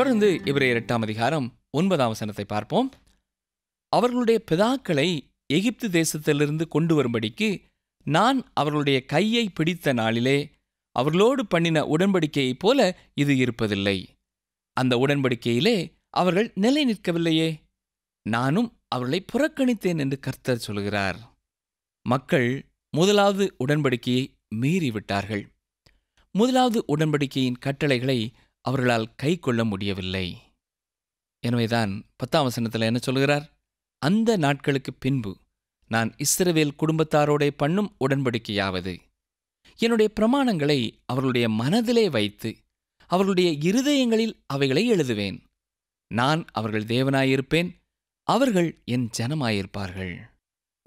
தொடர்ந்து இவரையர் எட்டாம் அதிகாரம் ஒன்பதாம் வசனத்தை பார்ப்போம் அவர்களுடைய பிதாக்களை எகிப்து தேசத்திலிருந்து கொண்டு வரும்படிக்கு நான் அவர்களுடைய கையை பிடித்த நாளிலே அவர்களோடு பண்ணின உடன்படிக்கையைப் போல இது இருப்பதில்லை அந்த உடன்படிக்கையிலே அவர்கள் நிலை நிற்கவில்லையே நானும் அவர்களை புறக்கணித்தேன் என்று கர்த்தர் சொல்கிறார் மக்கள் முதலாவது உடன்படிக்கையை மீறிவிட்டார்கள் முதலாவது உடன்படிக்கையின் கட்டளைகளை அவர்களால் கை கொள்ள முடியவில்லை எனவேதான் பத்தாம் வசனத்தில் என்ன சொல்கிறார் அந்த நாட்களுக்கு பின்பு நான் இஸ்ரவேல் குடும்பத்தாரோடே பண்ணும் உடன்படிக்கையாவது என்னுடைய பிரமாணங்களை அவர்களுடைய மனதிலே வைத்து அவர்களுடைய இருதயங்களில் அவைகளை எழுதுவேன் நான் அவர்கள் தேவனாயிருப்பேன் அவர்கள் என் ஜனமாயிருப்பார்கள்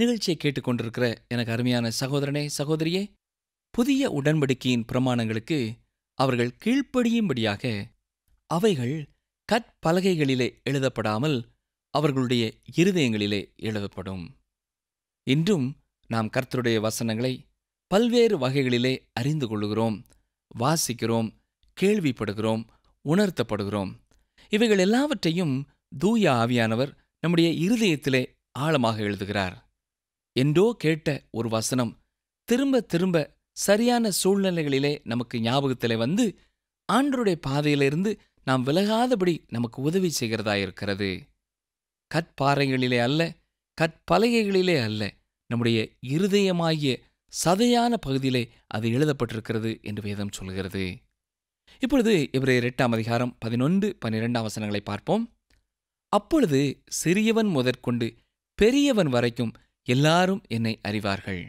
நிகழ்ச்சியை கேட்டுக்கொண்டிருக்கிற எனக்கு அருமையான சகோதரனே சகோதரியே புதிய உடன்படிக்கையின் பிரமாணங்களுக்கு அவர்கள் கீழ்ப்படியும்படியாக அவைகள் கற்பலகைகளிலே எழுதப்படாமல் அவர்களுடைய இருதயங்களிலே எழுதப்படும் இன்றும் நாம் கர்த்தருடைய வசனங்களை பல்வேறு வகைகளிலே அறிந்து கொள்கிறோம் வாசிக்கிறோம் கேள்விப்படுகிறோம் உணர்த்தப்படுகிறோம் இவைகள் எல்லாவற்றையும் தூய ஆவியானவர் நம்முடைய இருதயத்திலே ஆழமாக எழுதுகிறார் என்றோ கேட்ட ஒரு வசனம் திரும்ப திரும்ப சரியான சூழ்நிலைகளிலே நமக்கு ஞாபகத்தில் வந்து ஆண்டருடைய பாதையிலிருந்து நாம் விலகாதபடி நமக்கு உதவி செய்கிறதா இருக்கிறது கற்பாறைகளிலே அல்ல கற்பலகைகளிலே அல்ல நம்முடைய இருதயமாகிய சதையான பகுதியிலே அது எழுதப்பட்டிருக்கிறது என்று வேதம் சொல்கிறது இப்பொழுது இவரே இரண்டாம் அதிகாரம் பதினொன்று பன்னிரெண்டாம் வசனங்களை பார்ப்போம் அப்பொழுது சிறியவன் முதற்கொண்டு பெரியவன் வரைக்கும் எல்லாரும் என்னை அறிவார்கள்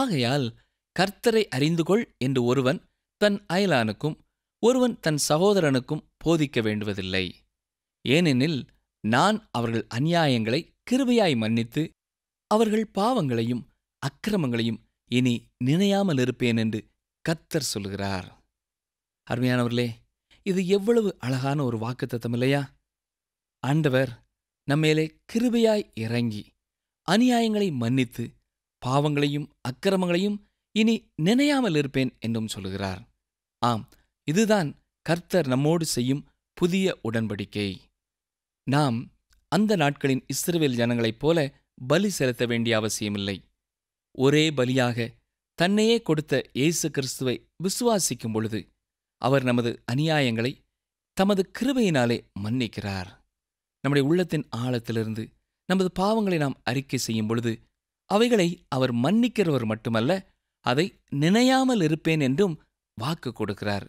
ஆகையால் கர்த்தரை அறிந்து கொள் என்று ஒருவன் தன் அயலானுக்கும் ஒருவன் தன் சகோதரனுக்கும் போதிக்க வேண்டுவதில்லை ஏனெனில் நான் அவர்கள் அநியாயங்களை கிருபையாய் மன்னித்து அவர்கள் பாவங்களையும் அக்கிரமங்களையும் இனி நினையாமல் இருப்பேன் என்று கத்தர் சொல்கிறார் அருமையானவர்களே இது எவ்வளவு அழகான ஒரு வாக்குத்தத்தம் இல்லையா ஆண்டவர் நம்மேலே கிருபையாய் இறங்கி அநியாயங்களை மன்னித்து பாவங்களையும் அக்கிரமங்களையும் இனி நினையாமல் இருப்பேன் என்றும் சொல்கிறார் ஆம் இதுதான் கர்த்தர் நம்மோடு செய்யும் புதிய உடன்படிக்கை நாம் அந்த நாட்களின் இஸ்ரவேல் ஜனங்களைப் போல பலி செலுத்த வேண்டிய அவசியமில்லை ஒரே பலியாக தன்னையே கொடுத்த இயேசு கிறிஸ்துவை விசுவாசிக்கும் பொழுது அவர் நமது அநியாயங்களை தமது கிருபையினாலே மன்னிக்கிறார் நம்முடைய உள்ளத்தின் ஆழத்திலிருந்து நமது பாவங்களை நாம் அறிக்கை செய்யும் பொழுது அவைகளை அவர் மன்னிக்கிறவர் மட்டுமல்ல அதை நினையாமல் இருப்பேன் என்றும் வாக்கு கொடுக்கிறார்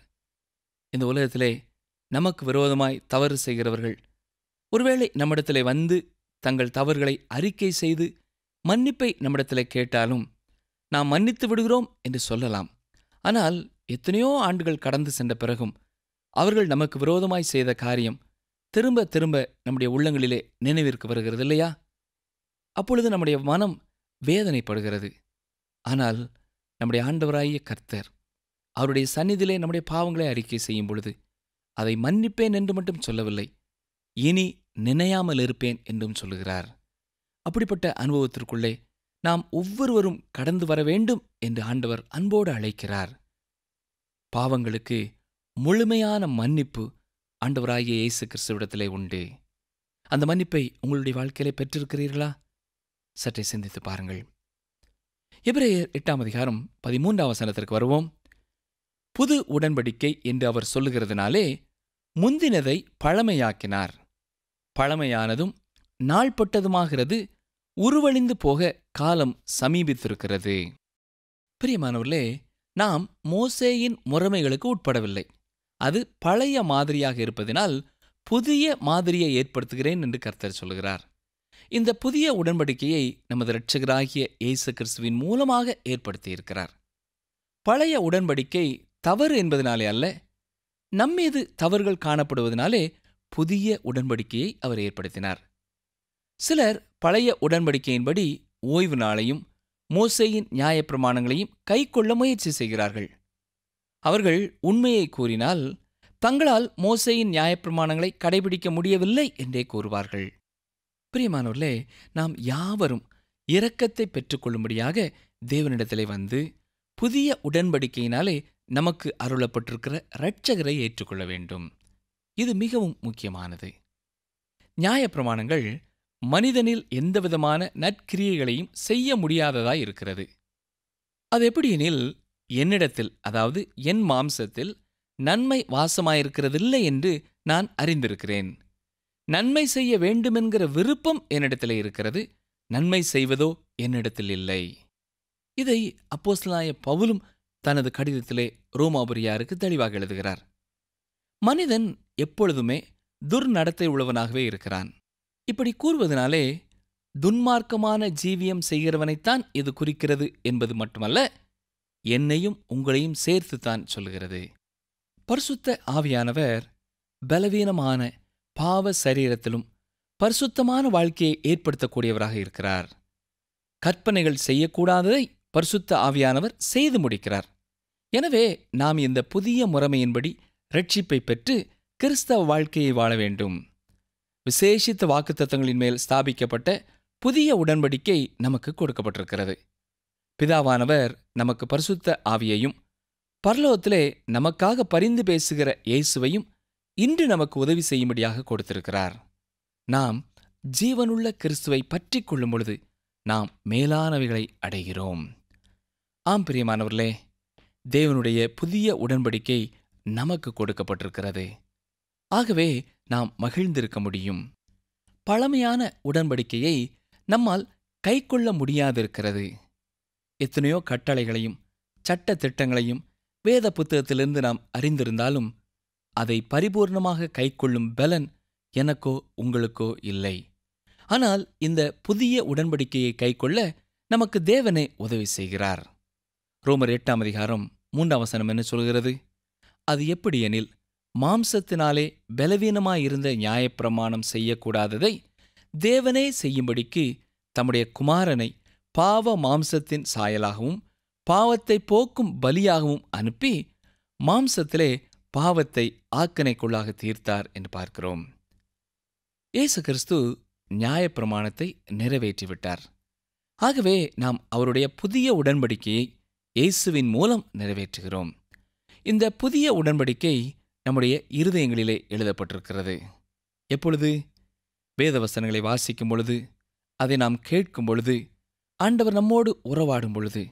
இந்த உலகத்திலே நமக்கு விரோதமாய் தவறு செய்கிறவர்கள் ஒருவேளை நம்மிடத்திலே வந்து தங்கள் தவறுகளை அறிக்கை செய்து மன்னிப்பை நம்மிடத்திலே கேட்டாலும் நாம் மன்னித்து விடுகிறோம் என்று சொல்லலாம் ஆனால் எத்தனையோ ஆண்டுகள் கடந்து சென்ற பிறகும் அவர்கள் நமக்கு விரோதமாய் செய்த காரியம் திரும்ப திரும்ப நம்முடைய உள்ளங்களிலே நினைவிற்கு வருகிறது இல்லையா அப்பொழுது நம்முடைய மனம் வேதனைப்படுகிறது ஆனால் நம்முடைய ஆண்டவராகிய கர்த்தர் அவருடைய சந்நிதியிலே நம்முடைய பாவங்களை அறிக்கை செய்யும் பொழுது அதை மன்னிப்பேன் என்று மட்டும் சொல்லவில்லை இனி நினையாமல் இருப்பேன் என்றும் சொல்லுகிறார் அப்படிப்பட்ட அனுபவத்திற்குள்ளே நாம் ஒவ்வொருவரும் கடந்து வர வேண்டும் என்று ஆண்டவர் அன்போடு அழைக்கிறார் பாவங்களுக்கு முழுமையான மன்னிப்பு ஆண்டவராகிய இயேசு கிறிஸ்துவிடத்திலே உண்டு அந்த மன்னிப்பை உங்களுடைய வாழ்க்கையிலே பெற்றிருக்கிறீர்களா சற்றை சிந்தித்து பாருங்கள் எபிரேயர் எட்டாம் அதிகாரம் பதிமூன்றாம் வசனத்திற்கு வருவோம் புது உடன்படிக்கை என்று அவர் சொல்லுகிறதுனாலே முந்தினதை பழமையாக்கினார் பழமையானதும் நாள்பட்டதுமாகிறது உருவழிந்து போக காலம் சமீபித்திருக்கிறது பிரியமானவர்களே நாம் மோசேயின் முறைமைகளுக்கு உட்படவில்லை அது பழைய மாதிரியாக இருப்பதினால் புதிய மாதிரியை ஏற்படுத்துகிறேன் என்று கர்த்தர் சொல்கிறார் இந்த புதிய உடன்படிக்கையை நமது இரட்சகராகிய இயேசு கிறிஸ்துவின் மூலமாக ஏற்படுத்தியிருக்கிறார் பழைய உடன்படிக்கை தவறு என்பதனாலே அல்ல நம்மீது தவறுகள் காணப்படுவதனாலே புதிய உடன்படிக்கையை அவர் ஏற்படுத்தினார் சிலர் பழைய உடன்படிக்கையின்படி ஓய்வு நாளையும் மோசையின் நியாயப்பிரமாணங்களையும் கை கொள்ள முயற்சி செய்கிறார்கள் அவர்கள் உண்மையை கூறினால் தங்களால் மோசையின் நியாயப்பிரமாணங்களை கடைபிடிக்க முடியவில்லை என்றே கூறுவார்கள் பிரியமானோர்களே நாம் யாவரும் இரக்கத்தை பெற்றுக்கொள்ளும்படியாக தேவனிடத்திலே வந்து புதிய உடன்படிக்கையினாலே நமக்கு அருளப்பட்டிருக்கிற இரட்சகரை ஏற்றுக்கொள்ள வேண்டும் இது மிகவும் முக்கியமானது நியாயப்பிரமாணங்கள் மனிதனில் எந்தவிதமான நற்கிரியைகளையும் செய்ய முடியாததாய் இருக்கிறது அது எப்படியெனில் என்னிடத்தில் அதாவது என் மாம்சத்தில் நன்மை வாசமாயிருக்கிறதில்லை என்று நான் அறிந்திருக்கிறேன் நன்மை செய்ய என்கிற விருப்பம் என்னிடத்தில் இருக்கிறது நன்மை செய்வதோ என்னிடத்தில் இல்லை இதை அப்போஸ்லாய பவுலும் தனது கடிதத்திலே ரோமாபுரியாருக்கு தெளிவாக எழுதுகிறார் மனிதன் எப்பொழுதுமே துர்நடத்தை உள்ளவனாகவே இருக்கிறான் இப்படி கூறுவதனாலே துன்மார்க்கமான ஜீவியம் செய்கிறவனைத்தான் இது குறிக்கிறது என்பது மட்டுமல்ல என்னையும் உங்களையும் சேர்த்துத்தான் சொல்கிறது பரிசுத்த ஆவியானவர் பலவீனமான பாவ சரீரத்திலும் பரிசுத்தமான வாழ்க்கையை ஏற்படுத்தக்கூடியவராக இருக்கிறார் கற்பனைகள் செய்யக்கூடாததை பரிசுத்த ஆவியானவர் செய்து முடிக்கிறார் எனவே நாம் இந்த புதிய முறைமையின்படி ரட்சிப்பை பெற்று கிறிஸ்தவ வாழ்க்கையை வாழ வேண்டும் விசேஷித்த வாக்குத்தத்தங்களின் மேல் ஸ்தாபிக்கப்பட்ட புதிய உடன்படிக்கை நமக்கு கொடுக்கப்பட்டிருக்கிறது பிதாவானவர் நமக்கு பரிசுத்த ஆவியையும் பரலோகத்திலே நமக்காக பரிந்து பேசுகிற இயேசுவையும் இன்று நமக்கு உதவி செய்யும்படியாக கொடுத்திருக்கிறார் நாம் ஜீவனுள்ள கிறிஸ்துவை பற்றி கொள்ளும் பொழுது நாம் மேலானவைகளை அடைகிறோம் ஆம் பிரியமானவர்களே தேவனுடைய புதிய உடன்படிக்கை நமக்கு கொடுக்கப்பட்டிருக்கிறது ஆகவே நாம் மகிழ்ந்திருக்க முடியும் பழமையான உடன்படிக்கையை நம்மால் கை கொள்ள முடியாதிருக்கிறது எத்தனையோ கட்டளைகளையும் சட்ட திட்டங்களையும் வேத புத்தகத்திலிருந்து நாம் அறிந்திருந்தாலும் அதை பரிபூர்ணமாக கைக்கொள்ளும் பலன் எனக்கோ உங்களுக்கோ இல்லை ஆனால் இந்த புதிய உடன்படிக்கையை கைக்கொள்ள நமக்கு தேவனே உதவி செய்கிறார் ரோமர் எட்டாம் அதிகாரம் மூன்றாம் வசனம் என்ன சொல்கிறது அது எப்படி எனில் மாம்சத்தினாலே பலவீனமாயிருந்த நியாயப்பிரமாணம் செய்யக்கூடாததை தேவனே செய்யும்படிக்கு தம்முடைய குமாரனை பாவ மாம்சத்தின் சாயலாகவும் பாவத்தை போக்கும் பலியாகவும் அனுப்பி மாம்சத்திலே பாவத்தை ஆக்கனைக்குள்ளாக தீர்த்தார் என்று பார்க்கிறோம் இயேசு கிறிஸ்து நியாயப்பிரமாணத்தை நிறைவேற்றிவிட்டார் ஆகவே நாம் அவருடைய புதிய உடன்படிக்கையை இயேசுவின் மூலம் நிறைவேற்றுகிறோம் இந்த புதிய உடன்படிக்கை நம்முடைய இருதயங்களிலே எழுதப்பட்டிருக்கிறது எப்பொழுது வேதவசனங்களை வாசிக்கும் பொழுது அதை நாம் கேட்கும் பொழுது ஆண்டவர் நம்மோடு உறவாடும் பொழுது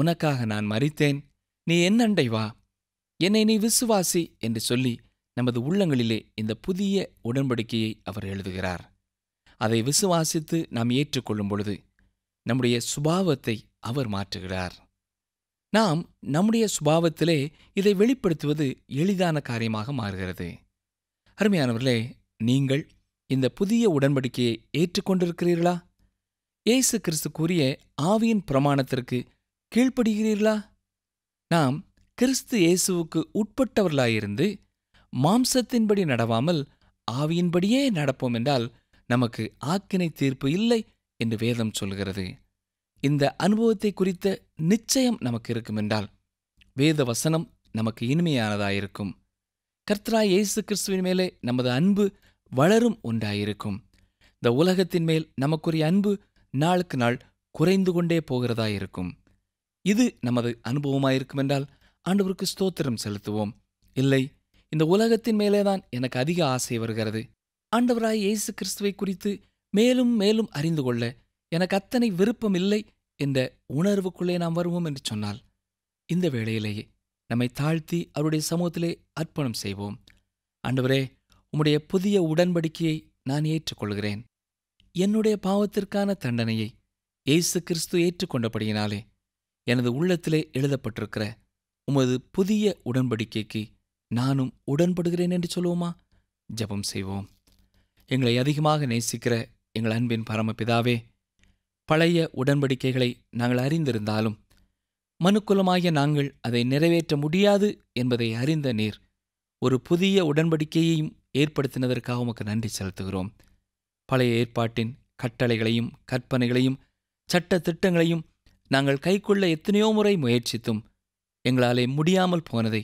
உனக்காக நான் மறித்தேன் நீ என்னண்டை வா என்னை நீ விசுவாசி என்று சொல்லி நமது உள்ளங்களிலே இந்த புதிய உடன்படிக்கையை அவர் எழுதுகிறார் அதை விசுவாசித்து நாம் ஏற்றுக்கொள்ளும் பொழுது நம்முடைய சுபாவத்தை அவர் மாற்றுகிறார் நாம் நம்முடைய சுபாவத்திலே இதை வெளிப்படுத்துவது எளிதான காரியமாக மாறுகிறது அருமையானவர்களே நீங்கள் இந்த புதிய உடன்படிக்கையை ஏற்றுக்கொண்டிருக்கிறீர்களா இயேசு கிறிஸ்து கூறிய ஆவியின் பிரமாணத்திற்கு கீழ்ப்படுகிறீர்களா நாம் கிறிஸ்து இயேசுவுக்கு உட்பட்டவர்களாயிருந்து மாம்சத்தின்படி நடவாமல் ஆவியின்படியே நடப்போம் என்றால் நமக்கு ஆக்கினை தீர்ப்பு இல்லை என்று வேதம் சொல்கிறது இந்த அனுபவத்தை குறித்த நிச்சயம் நமக்கு இருக்குமென்றால் வேத வசனம் நமக்கு இனிமையானதாயிருக்கும் கர்த்தரா இயேசு கிறிஸ்துவின் மேலே நமது அன்பு வளரும் உண்டாயிருக்கும் இந்த உலகத்தின் மேல் நமக்குரிய அன்பு நாளுக்கு நாள் குறைந்து கொண்டே போகிறதாயிருக்கும் இது நமது அனுபவமாயிருக்குமென்றால் ஆண்டவருக்கு ஸ்தோத்திரம் செலுத்துவோம் இல்லை இந்த உலகத்தின் மேலேதான் எனக்கு அதிக ஆசை வருகிறது ஆண்டவராய் இயேசு கிறிஸ்துவை குறித்து மேலும் மேலும் அறிந்து கொள்ள எனக்கு அத்தனை விருப்பம் இல்லை என்ற உணர்வுக்குள்ளே நாம் வருவோம் என்று சொன்னால் இந்த வேளையிலேயே நம்மை தாழ்த்தி அவருடைய சமூகத்திலே அர்ப்பணம் செய்வோம் ஆண்டவரே உம்முடைய புதிய உடன்படிக்கையை நான் ஏற்றுக்கொள்கிறேன் என்னுடைய பாவத்திற்கான தண்டனையை இயேசு கிறிஸ்து ஏற்றுக்கொண்டபடியினாலே எனது உள்ளத்திலே எழுதப்பட்டிருக்கிற உமது புதிய உடன்படிக்கைக்கு நானும் உடன்படுகிறேன் என்று சொல்லுவோமா ஜபம் செய்வோம் எங்களை அதிகமாக நேசிக்கிற எங்கள் அன்பின் பரமபிதாவே பழைய உடன்படிக்கைகளை நாங்கள் அறிந்திருந்தாலும் மனுக்குலமாகிய நாங்கள் அதை நிறைவேற்ற முடியாது என்பதை அறிந்த நீர் ஒரு புதிய உடன்படிக்கையையும் ஏற்படுத்தினதற்காக உமக்கு நன்றி செலுத்துகிறோம் பழைய ஏற்பாட்டின் கட்டளைகளையும் கற்பனைகளையும் சட்ட திட்டங்களையும் நாங்கள் கைக்கொள்ள எத்தனையோ முறை முயற்சித்தும் எங்களாலே முடியாமல் போனதை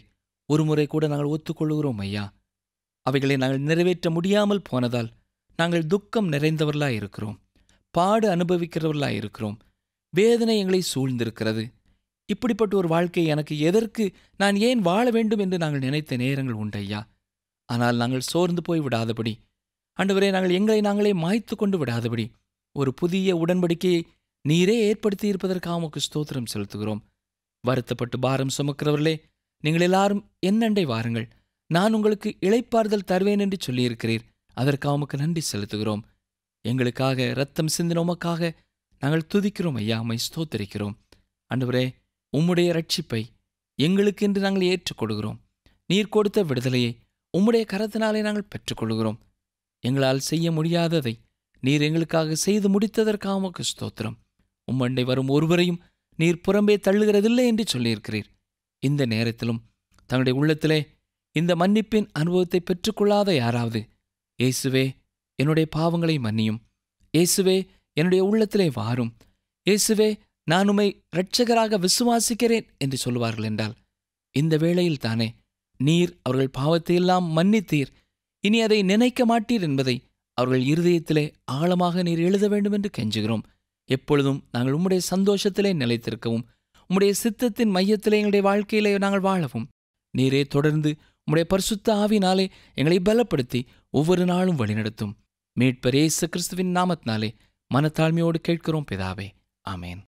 ஒருமுறை கூட நாங்கள் ஒத்துக்கொள்கிறோம் ஐயா அவைகளை நாங்கள் நிறைவேற்ற முடியாமல் போனதால் நாங்கள் துக்கம் நிறைந்தவர்களாக இருக்கிறோம் பாடு அனுபவிக்கிறவர்களாக இருக்கிறோம் வேதனை எங்களை சூழ்ந்திருக்கிறது இப்படிப்பட்ட ஒரு வாழ்க்கை எனக்கு எதற்கு நான் ஏன் வாழ வேண்டும் என்று நாங்கள் நினைத்த நேரங்கள் உண்டு ஐயா ஆனால் நாங்கள் சோர்ந்து போய் விடாதபடி அன்றுவரே நாங்கள் எங்களை நாங்களே மாய்த்து கொண்டு விடாதபடி ஒரு புதிய உடன்படிக்கையை நீரே ஏற்படுத்தி இருப்பதற்காக உமக்கு ஸ்தோத்திரம் செலுத்துகிறோம் வருத்தப்பட்டு பாரம் சுமக்கிறவர்களே நீங்கள் எல்லாரும் என்னண்டை வாருங்கள் நான் உங்களுக்கு இழைப்பாறுதல் தருவேன் என்று சொல்லியிருக்கிறீர் அதற்காக உமக்கு நன்றி செலுத்துகிறோம் எங்களுக்காக ரத்தம் சிந்தினோமுக்காக நாங்கள் துதிக்கிறோம் ஐயா உமை ஸ்தோத்தரிக்கிறோம் அன்றுவரே உம்முடைய ரட்சிப்பை எங்களுக்கு என்று நாங்கள் ஏற்றுக்கொள்கிறோம் நீர் கொடுத்த விடுதலையை உம்முடைய கரத்தினாலே நாங்கள் பெற்றுக்கொள்கிறோம் எங்களால் செய்ய முடியாததை நீர் எங்களுக்காக செய்து முடித்ததற்காக உமக்கு ஸ்தோத்திரம் உம்மண்டை வரும் ஒருவரையும் நீர் புறம்பே தள்ளுகிறதில்லை என்று சொல்லியிருக்கிறீர் இந்த நேரத்திலும் தன்னுடைய உள்ளத்திலே இந்த மன்னிப்பின் அனுபவத்தை பெற்றுக்கொள்ளாத யாராவது இயேசுவே என்னுடைய பாவங்களை மன்னியும் இயேசுவே என்னுடைய உள்ளத்திலே வாரும் இயேசுவே நான் உமை இரட்சகராக விசுவாசிக்கிறேன் என்று சொல்வார்கள் என்றால் இந்த வேளையில் தானே நீர் அவர்கள் பாவத்தையெல்லாம் மன்னித்தீர் இனி அதை நினைக்க மாட்டீர் என்பதை அவர்கள் இருதயத்திலே ஆழமாக நீர் எழுத வேண்டும் என்று கெஞ்சுகிறோம் எப்பொழுதும் நாங்கள் உம்முடைய சந்தோஷத்திலே நிலைத்திருக்கவும் உம்முடைய சித்தத்தின் மையத்திலே எங்களுடைய வாழ்க்கையிலே நாங்கள் வாழவும் நீரே தொடர்ந்து உம்முடைய பரிசுத்த ஆவினாலே எங்களை பலப்படுத்தி ஒவ்வொரு நாளும் வழிநடத்தும் மீட்பர் கிறிஸ்துவின் நாமத்தினாலே மனத்தாழ்மையோடு கேட்கிறோம் பிதாவே ஆமேன்